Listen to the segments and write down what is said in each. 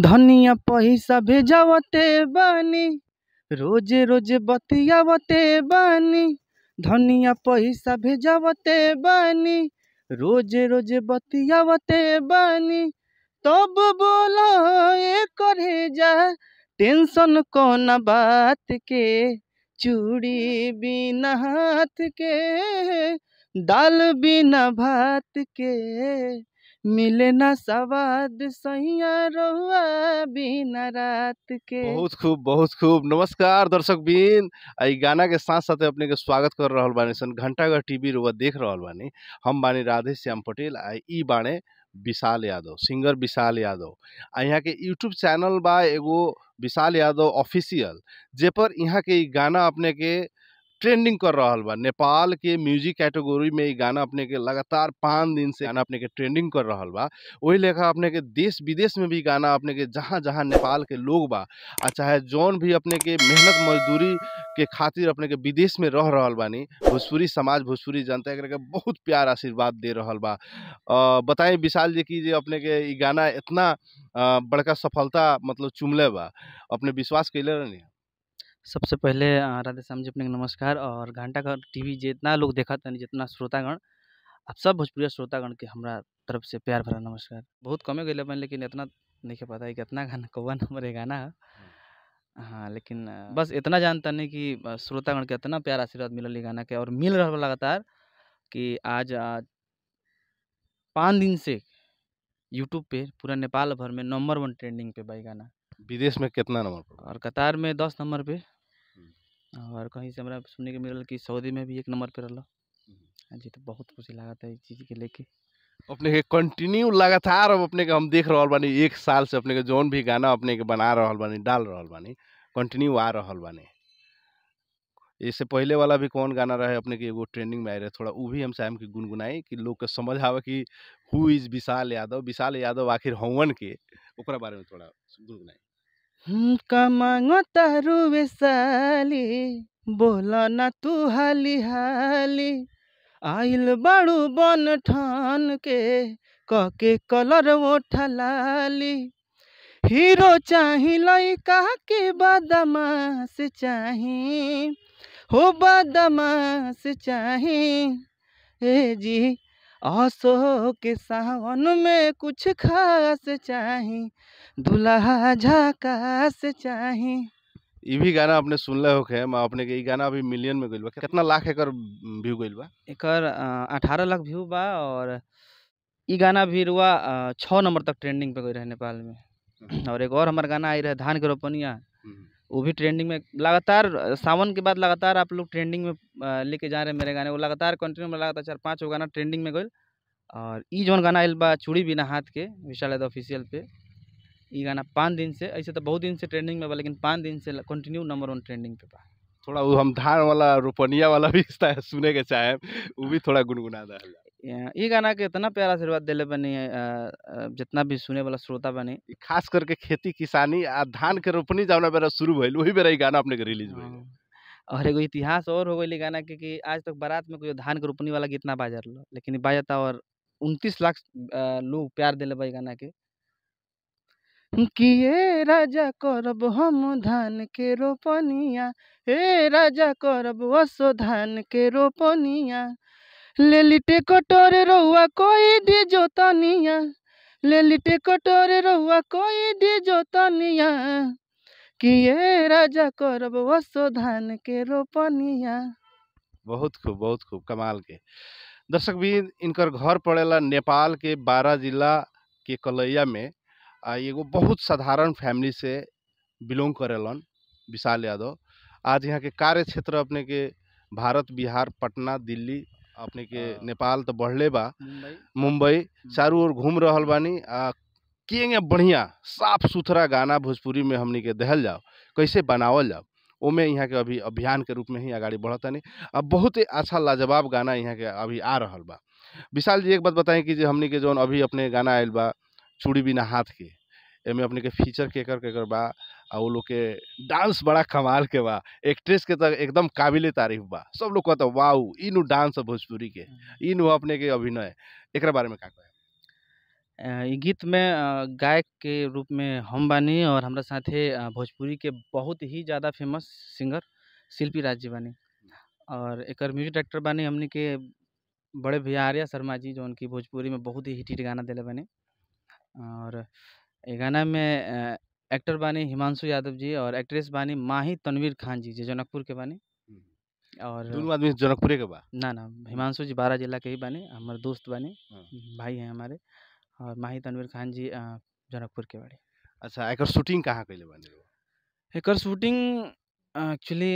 धनिया पैसा भेजावते बानी रोजे रोजे बतियावते बानी धनिया पईसा भेजावते बानी रोजे रोजे बतियावते बानी तब बोला ए जा टेंशन कोना बात के चूड़ी बिना हाथ के दाल बिना भात के मिले ना सवाद सैया रहुआ बिना रात के बहुत खूब बहुत खूब नमस्कार दर्शक बीन आई गाना के साथ साथ अपने के स्वागत कर रहा बानी सन घंटाघर टीवी रुआ देख रहा बानी हम बानी राधे श्याम पटेल आई ई बाने विशाल यादव सिंगर विशाल यादव आ यहाँ के यूट्यूब चैनल बा एगो विशाल यादव ऑफिशियल जे पर यहाँ के गाना अपने के ट्रेंडिंग कर रहा बा नेपाल के म्यूजिक कैटेगोरी में गाना अपने के लगातार पाँच दिन से गाना अपने के ट्रेंडिंग कर रहा बा वही लेखा अपने के देश विदेश में भी गाना अपने के जहाँ जहाँ नेपाल के लोग बा चाहे जौन भी अपने के मेहनत मजदूरी के खातिर अपने के विदेश में रह रहा बानी भोजपुरी समाज भोजपुरी जनता एक बहुत प्यार आशीर्वाद दे रहा बा बताएं विशाल जी की अपने के गाना इतना बड़का सफलता मतलब चुमले बा अपने विश्वास कैले रहनी सबसे पहले राधे श्याम जी अपने नमस्कार और घंटा घर टीवी जितना लोग देखा था जितना श्रोतागण आप सब भोजपुरी श्रोतागण के हमारा तरफ से प्यार भरा नमस्कार बहुत कमे गए बन लेकिन इतना नहीं के पता है कि इतना गाना कौवा नंबर है गाना हाँ लेकिन बस इतना जानता नहीं कि श्रोतागण के इतना प्यार आशीर्वाद मिलल गाना के और मिल रहा लगातार कि आज, पाँच दिन से यूट्यूब पे पूरा नेपाल भर में नंबर वन ट्रेंडिंग पे बाई गाना विदेश में कितना नंबर और कतार में दस नंबर पे और कहीं से हमारा सुनने के मिलल कि सऊदी में भी एक नंबर पर रहला हम्म, हम्म। हाँ जी तो बहुत खुशी लागत है इस चीज़ के लेके अपने के कंटिन्यू लगातार अब अपने के हम देख रहा बानी एक साल से अपने के जौन भी गाना अपने के बना रहा बानी डाल रहा बानी कंटिन्यू आ रहा बानी इससे पहले वाला भी कौन गाना रहे अपने के वो ट्रेंडिंग में आए रहे थोड़ा वो भी हम साहब के गुनगुनाई कि लोग को समझ आवे कि हु इज़ विशाल यादव विशाल यादव आखिर हवन के ओकरा बारे में थोड़ा गुनगुनाई कमांगता तारु साली बोला ना तू हाली हाली आइल बाड़ू बन ठान के कके कलर वो लाली हीरो चाही लैका के बदमाश से चाही हो बदमाश से ए जी अशोक सावन में कुछ खास चाही दुल्हा झकास चाहे ये भी गाना आपने सुनले हो के मैं अपने के ये गाना अभी मिलियन में गइल बा कितना लाख एकर व्यू गइल बा एकर 18 लाख व्यू बा और ये गाना भी रुआ छः नंबर तक ट्रेंडिंग पे गई रहे नेपाल में हम्म। और एक और हमारा गाना आई रहा धान के रोपनिया हम्म। वो भी ट्रेंडिंग में लगातार सावन के बाद लगातार आप लोग ट्रेंडिंग में लेके जा रहे मेरे गाने वो लगातार कंटिन्यू में लगातार चार पाँच गो गाना ट्रेंडिंग में गई और ई जौन गाना आयल बा चूड़ी बिना हाथ के विशाल यादव ऑफिशियल पे ये गाना पाँच दिन से ऐसे तो बहुत दिन से ट्रेंडिंग में बा लेकिन पाँच दिन से कंटिन्यू नंबर वन ट्रेंडिंग पे बा थोड़ा वो हम धान वाला रोपनिया वाला भी सुने के चाहे वो भी हाँ। थोड़ा गुनगुना दे ये गाना के इतना प्यारा आशीर्वाद दिले बनी जितना भी सुने वाला श्रोता बनी खास करके खेती किसानी आ धान के रोपनी जौन बेरा शुरू भइल वही बेरा गाना अपने के रिलीज भइल हाँ, और एगो इतिहास और हो गई गाना के कि आज तक तो बारात में कोई धान के रोपनी वाला गीत ना बाजल लेकिन बाजता और उनतीस लाख लोग प्यार दिले बा गाना के किए राजा करब हम धान के रोपनिया हे राजा करब असो धान के रोपनिया ले लिटे कटोरे रउआ कोई दे जोतनिया ले लिटे कटोरे रउआ कोई दे जोतनिया किए राजा करब असो धान के रोपनिया बहुत खूब बहुत खूब कमाल के दर्शक भी इनकर घर पड़ेला नेपाल के बारह जिला के कलैया में आ एगो बहुत साधारण फैमिली से बिलोंग करेलन विशाल यादव आज यहाँ के कार्य क्षेत्र अपने के भारत बिहार पटना दिल्ली अपने के हाँ। नेपाल तो बढ़ले बा मुंबई हम्म। चारू ओर घूम रहा बानी आ गए बढ़िया साफ सुथरा गाना भोजपुरी में हमने के दहल जाओ कैसे बनावल जाओ में यहाँ के अभी अभियान के रूप में ही आगाड़ी बढ़तानी अब बहुत ही अच्छा लाजवाब गाना यहाँ के अभी आ रहा बा विशाल जी एक बात बताएं कि जो हमने के जो अभी अपने गाना आयल बा चूड़ी बिना हाथ के एमे अपने के फीचर केकर केकर बा आ वो लोग के डांस बड़ा कमाल के बा एक्ट्रेस के तक एकदम काबिल तारीफ बा सब लोग कहते वाऊ इन डांस भोजपुरी के इन हम्म। अपने के अभिनय एक बारे में क्या कहे गीत में गायक के रूप में हम बानी और हमारे साथे भोजपुरी के बहुत ही ज़्यादा फेमस सिंगर शिल्पी राज्य बानी और एक म्यूजिक डायरेक्टर बानी हमने के बड़े भैया आर्या शर्मा जी जो उनकी भोजपुरी में बहुत ही हिट हिट गाना दिले बने और ये गाना में एक्टर बानी हिमांशु यादव जी और एक्ट्रेस बानी माही तनवीर खान जी जी जनकपुर के बानी और दोनों आदमी तो जनकपुरे के बा ना ना हिमांशु जी बारह जिला के ही बानी हमारे दोस्त बानी हाँ। भाई हैं हमारे और माही तनवीर खान जी जनकपुर के बाड़ी अच्छा एक शूटिंग कहाँ कैले बानी एक शूटिंग एक्चुअली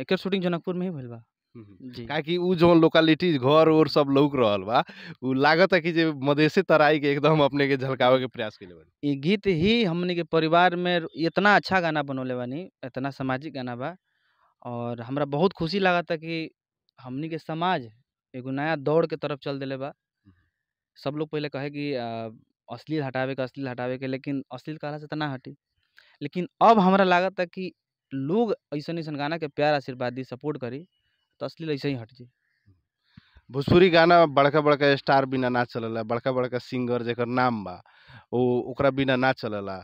एक शूटिंग जनकपुर में ही भइल बा हम्म। क्या उ जो लोकलिटी घर और सब लौक रहा बा उ लागत है कि जे मधेसी तराई के एकदम अपने के झलकावे के प्रयास कर बानी गीत ही हमने के परिवार में इतना अच्छा गाना बनौले बनी इतना सामाजिक गाना बा और हमरा बहुत खुशी लागता कि हमने के समाज एगो नया दौड़ के तरफ चल दिले बा हम्म, हम्म। सब लोग पहले कहे कि अश्लील हटावे के अश्लील हटावे के लेकिन अश्लील कहला से तो ना हटी लेकिन अब हमरा लागत कि लोग ऐसा ऐसा गाना के प्यार आशीर्वाद दी सपोर्ट करी तो असली ऐसे ही हट जाए भोजपुरी गाना बड़का बड़का स्टार बिना ना चलला बड़का बड़का सिंगर जकर नाम बा वो ओकरा बिना ना चलला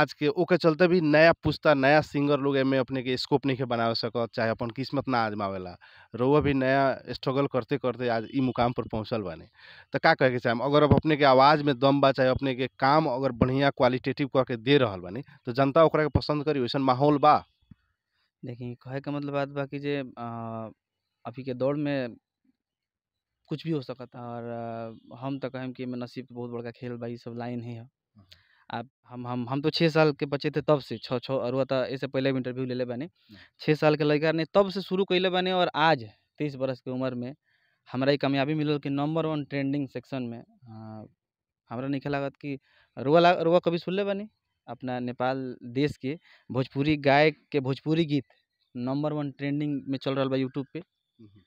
आज के ओके चलते भी नया पुस्ता नया सिंगर लोग एमे अपने के स्कोप नहीं के बना सकत चाहे अपन किस्मत ना आजमावेला रो भी नया स्ट्रगल करते करते आज इ मुकाम पर पहुँचल बने तो का कहे के चाहे अगर अब अपने के आवाज़ में दम बा चाहे अपने के काम अगर बढ़िया क्वालिटेटिव करके दे रहा बनी तो जनता ओकरा के पसंद करी वैसा माहौल बा कहे का मतलब बात बाकी जे अभी के दौर में कुछ भी हो सकता और हम तो कहें कि मैं नसीब बहुत बड़का खेल भाई सब लाइन ही है हाँ, हाँ। आप हम हम हम तो छः साल के बच्चे थे तब से छः छः और वह ऐसे पहले भी इंटरव्यू ले ले बने हाँ। छः साल के लड़का ने तब से शुरू कैले बने और आज तीस बरस के उम्र में हमारा ही कामयाबी मिलल कि नंबर वन ट्रेंडिंग सेक्शन में हमारा नहीं खेला कि रुआ ला रुआ कभी सुन ले बानी अपना नेपाल देश के भोजपुरी गायक के भोजपुरी गीत नंबर वन ट्रेंडिंग में चल रहा है यूट्यूब पे हम्म, हम्म।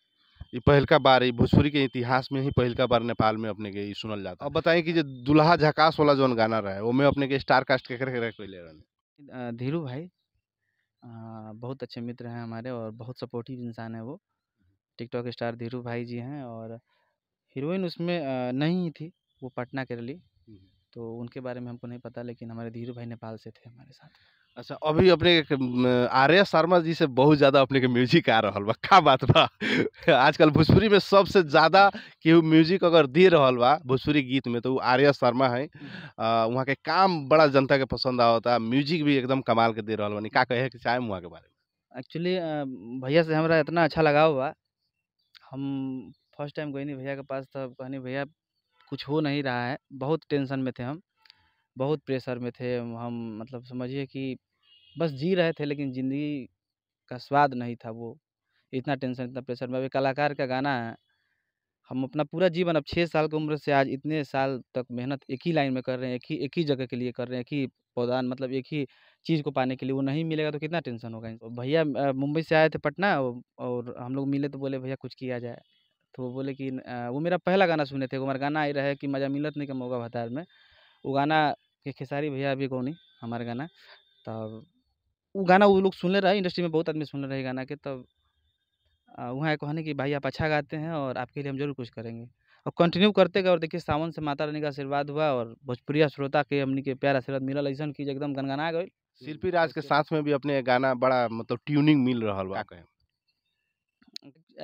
ये पहलका बार भोजपुरी के इतिहास में ही पहलका बार नेपाल में अपने के सुनल जाता अब बताएं कि जो दुल्हा झकास वाला जो गाना रहा है वो में अपने के स्टार कास्ट के धीरू भाई आ, बहुत अच्छे मित्र हैं हमारे और बहुत सपोर्टिव इंसान है वो टिकटॉक स्टार धीरू भाई जी हैं और हीरोइन उसमें नहीं थी वो पटना के लिए हम्म, तो उनके बारे में हमको नहीं पता लेकिन हमारे धीरू भाई नेपाल से थे हमारे साथ अच्छा अभी अपने आर्या शर्मा जी से बहुत ज़्यादा अपने के म्यूजिक आ रहा बा का बात बा आजकल भोजपुरी में सबसे ज़्यादा केहू म्यूजिक अगर दे रहा बा भोजपुरी गीत में तो वो आर्या शर्मा है हम्म। वहाँ के काम बड़ा जनता के पसंद आता म्यूजिक भी एकदम कमाल के दे रहा बनी क्या कहे चाहे वहाँ के बारे में एक्चुअली भैया से हमारा इतना अच्छा लगाव बा हम फर्स्ट टाइम गई भैया के पास तब कहनी भैया कुछ हो नहीं रहा है बहुत टेंशन में थे हम बहुत प्रेशर में थे हम मतलब समझिए कि बस जी रहे थे लेकिन ज़िंदगी का स्वाद नहीं था वो इतना टेंशन इतना प्रेशर में अभी कलाकार का गाना है हम अपना पूरा जीवन अब छः साल की उम्र से आज इतने साल तक मेहनत एक ही लाइन में कर रहे हैं एक ही एक ही जगह के लिए कर रहे हैं एक ही पौधान मतलब एक ही चीज़ को पाने के लिए वो नहीं मिलेगा तो कितना टेंशन होगा भैया मुंबई से आए थे पटना और हम लोग मिले तो बोले भैया कुछ किया जाए तो वो बोले कि वो मेरा पहला गाना सुने थे वो हमारा गाना आई रहे कि मज़ा मिलत नहीं का मौका भतार में वो गाना के खेसारी भैया अभी कौन हमारा गाना तब वो गाना वो लोग सुन ले रहे इंडस्ट्री में बहुत आदमी सुन रहे गाना के तब वहाँ कहने कि भाई आप अच्छा गाते हैं और आपके लिए हम जरूर कुछ करेंगे और कंटिन्यू करते गए और देखिए सावन से माता रानी का आशीर्वाद हुआ और भोजपुरी श्रोता के हमने के प्यार आशीर्वाद मिलल ऐसा कि एकदम गनगना गए शिल्पी राज के साथ में भी अपने गाना बड़ा मतलब ट्यूनिंग मिल रहा है हाँ।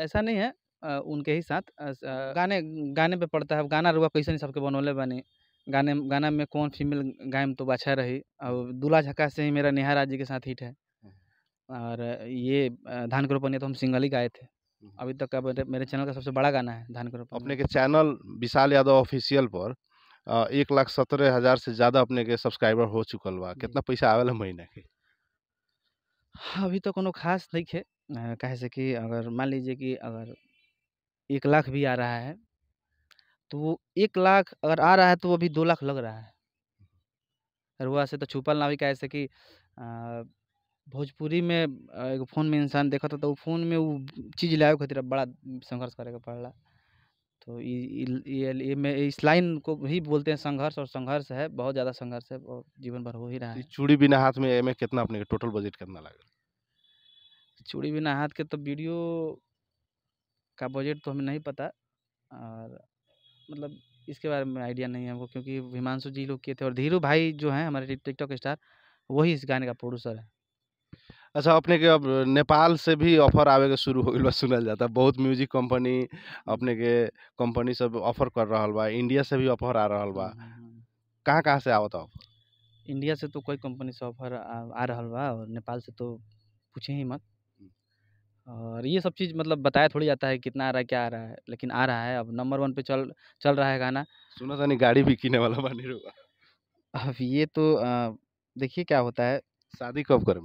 ऐसा नहीं है उनके ही साथ हम्म। गाने गाने पे पड़ता है गाना रुआ कैसे सबके बनौले बने गाने गाना में कौन फीमेल गायम तो अच्छा रही और दूल्हा झका से ही मेरा नेहा जी के साथ हिट है हम्म, हम्म। और ये धान के पनिया तो हम सिंगल ही गाए थे अभी तक अब मेरे चैनल का सबसे बड़ा गाना है धान के रोपण अपने के चैनल विशाल यादव ऑफिशियल पर एक लाख सत्रह हज़ार से ज़्यादा अपने के सब्सक्राइबर हो चुकल बा कितना पैसा है महीने के हाँ, अभी तो कोनो खास नहीं है कहे से कि अगर मान लीजिए कि अगर एक लाख भी आ रहा है तो वो एक लाख अगर आ रहा है तो वो अभी दो लाख लग रहा है रुआ से तो छुपल ना भी कैसे कि भोजपुरी में एगो फ़ोन में इंसान देखा था तो फ़ोन में वो चीज़ लाए खातिर बड़ा संघर्ष करेगा रहा तो ये में इस लाइन को ही बोलते हैं संघर्ष और संघर्ष है बहुत ज़्यादा संघर्ष है और जीवन भर हो ही रहा तो है चूड़ी बिना हाथ में एम कितना अपने टोटल बजट कितना लगा चूड़ी बिना हाथ के तो वीडियो का बजट तो हमें नहीं पता और मतलब इसके बारे में आइडिया नहीं है हमको क्योंकि हिमांशु जी लोग किए थे और धीरू भाई जो हैं हमारे टिकटॉक स्टार वही इस गाने का प्रोड्यूसर है अच्छा अपने के अब नेपाल से भी ऑफर आवे के शुरू हो गई सुनल जाता बहुत म्यूजिक कंपनी अपने के कंपनी सब ऑफर कर रहा बा इंडिया से भी ऑफर आ रहा बा हाँ, हाँ, हाँ। कहाँ कहाँ से आवा ऑफर इंडिया से तो कोई कंपनी से ऑफर आ, आ रहा बा और नेपाल से तो पूछे ही मत और ये सब चीज़ मतलब बताया थोड़ी जाता है कितना आ रहा है क्या आ रहा है लेकिन आ रहा है अब नंबर वन पे चल चल रहा है गाना सुना था तो नहीं गाड़ी भी किने वाला बने रुआ अब ये तो देखिए क्या होता है शादी कब कर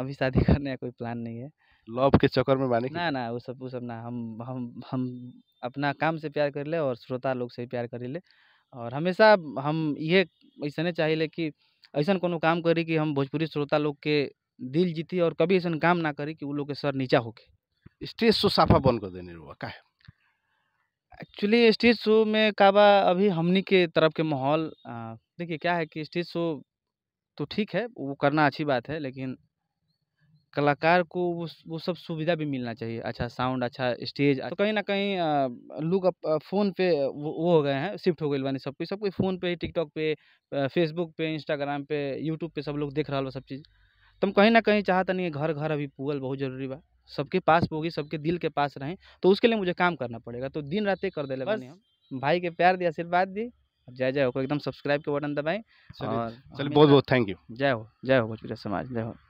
अभी शादी करने का कोई प्लान नहीं है लव के चक्कर में बने ना ना वो सब वो सब ना हम हम हम अपना काम से प्यार कर ले और श्रोता लोग से प्यार कर ले और हमेशा हम ये ऐसा नहीं चाहिए कि ऐसा को काम करी कि हम भोजपुरी श्रोता लोग के दिल जीती और कभी ऐसा काम ना करी कि वो लोग के सर नीचा होके स्टेज शो साफा बंद कर देने रुआ का एक्चुअली स्टेज शो में काबा अभी हमने के तरफ के माहौल देखिए क्या है कि स्टेज शो तो ठीक है वो करना अच्छी बात है लेकिन कलाकार को वो वो सब सुविधा भी मिलना चाहिए अच्छा साउंड अच्छा स्टेज तो कहीं ना कहीं लोग अब फ़ोन पे वो, वो हो गए हैं शिफ्ट हो गए बानी सब कोई सब कोई फ़ोन पे टिकटॉक पे फेसबुक पे इंस्टाग्राम पे यूट्यूब पे सब लोग देख रहा सब चीज़ तुम तो कहीं ना कहीं चाहता नहीं है घर घर अभी पुअल बहुत ज़रूरी बा सबके पास होगी सबके दिल के पास रहें तो उसके लिए मुझे काम करना पड़ेगा तो दिन रात कर दे बने हम भाई के प्यार दिया आशीर्वाद दी जय जय हो एकदम सब्सक्राइब के बटन दबाएं और चलिए बहुत बहुत थैंक यू जय हो जय हो भोजपुरी समाज जय हो